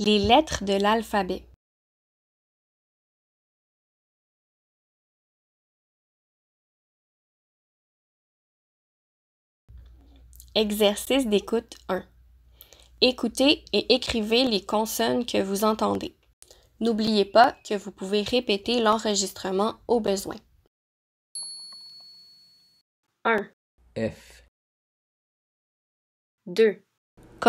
Les lettres de l'alphabet. Exercice d'écoute 1. Écoutez et écrivez les consonnes que vous entendez. N'oubliez pas que vous pouvez répéter l'enregistrement au besoin. 1. F. 2. K.